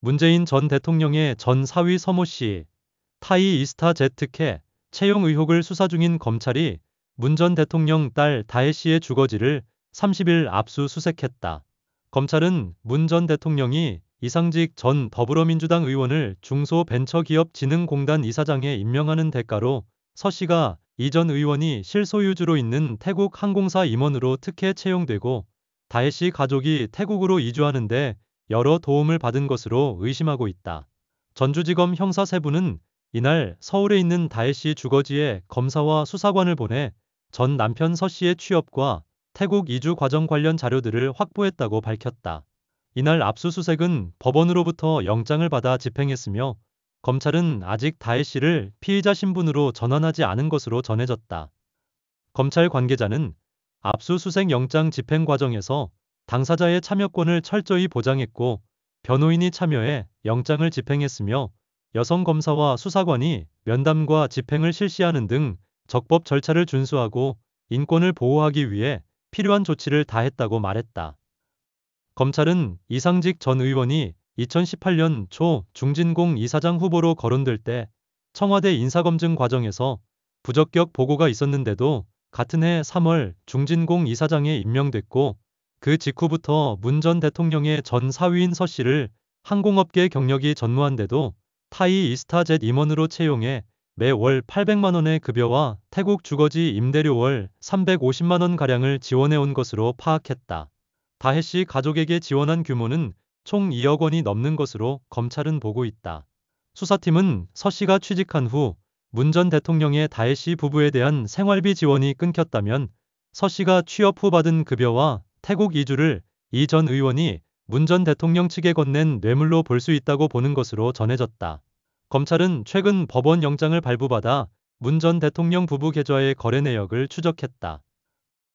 문재인 전 대통령의 전 사위 서모 씨, 타이 이스타 제트케 채용 의혹을 수사 중인 검찰이 문 전 대통령 딸 다혜 씨의 주거지를 30일 압수수색했다. 검찰은 문 전 대통령이 이상직 전 더불어민주당 의원을 중소벤처기업진흥공단 이사장에 임명하는 대가로 서 씨가 이 전 의원이 실소유주로 있는 태국 항공사 임원으로 특혜 채용되고 다혜 씨 가족이 태국으로 이주하는데 여러 도움을 받은 것으로 의심하고 있다. 전주지검 형사 세부는 이날 서울에 있는 다혜 씨 주거지에 검사와 수사관을 보내 전 남편 서 씨의 취업과 태국 이주 과정 관련 자료들을 확보했다고 밝혔다. 이날 압수수색은 법원으로부터 영장을 받아 집행했으며 검찰은 아직 다혜 씨를 피의자 신분으로 전환하지 않은 것으로 전해졌다. 검찰 관계자는 압수수색 영장 집행 과정에서 당사자의 참여권을 철저히 보장했고 변호인이 참여해 영장을 집행했으며 여성 검사와 수사관이 면담과 집행을 실시하는 등 적법 절차를 준수하고 인권을 보호하기 위해 필요한 조치를 다했다고 말했다. 검찰은 이상직 전 의원이 2018년 초 중진공 이사장 후보로 거론될 때 청와대 인사검증 과정에서 부적격 보고가 있었는데도 같은 해 3월 중진공 이사장에 임명됐고 그 직후부터 문 전 대통령의 전 사위인 서 씨를 항공업계 경력이 전무한데도 타이 이스타젯 임원으로 채용해 매월 800만원의 급여와 태국 주거지 임대료 월 350만원가량을 지원해온 것으로 파악했다. 다혜 씨 가족에게 지원한 규모는 총 2억 원이 넘는 것으로 검찰은 보고 있다. 수사팀은 서 씨가 취직한 후 문 전 대통령의 다혜 씨 부부에 대한 생활비 지원이 끊겼다면 서 씨가 취업 후 받은 급여와 태국 이주를 이 전 의원이 문 전 대통령 측에 건넨 뇌물로 볼 수 있다고 보는 것으로 전해졌다. 검찰은 최근 법원 영장을 발부받아 문 전 대통령 부부 계좌의 거래 내역을 추적했다.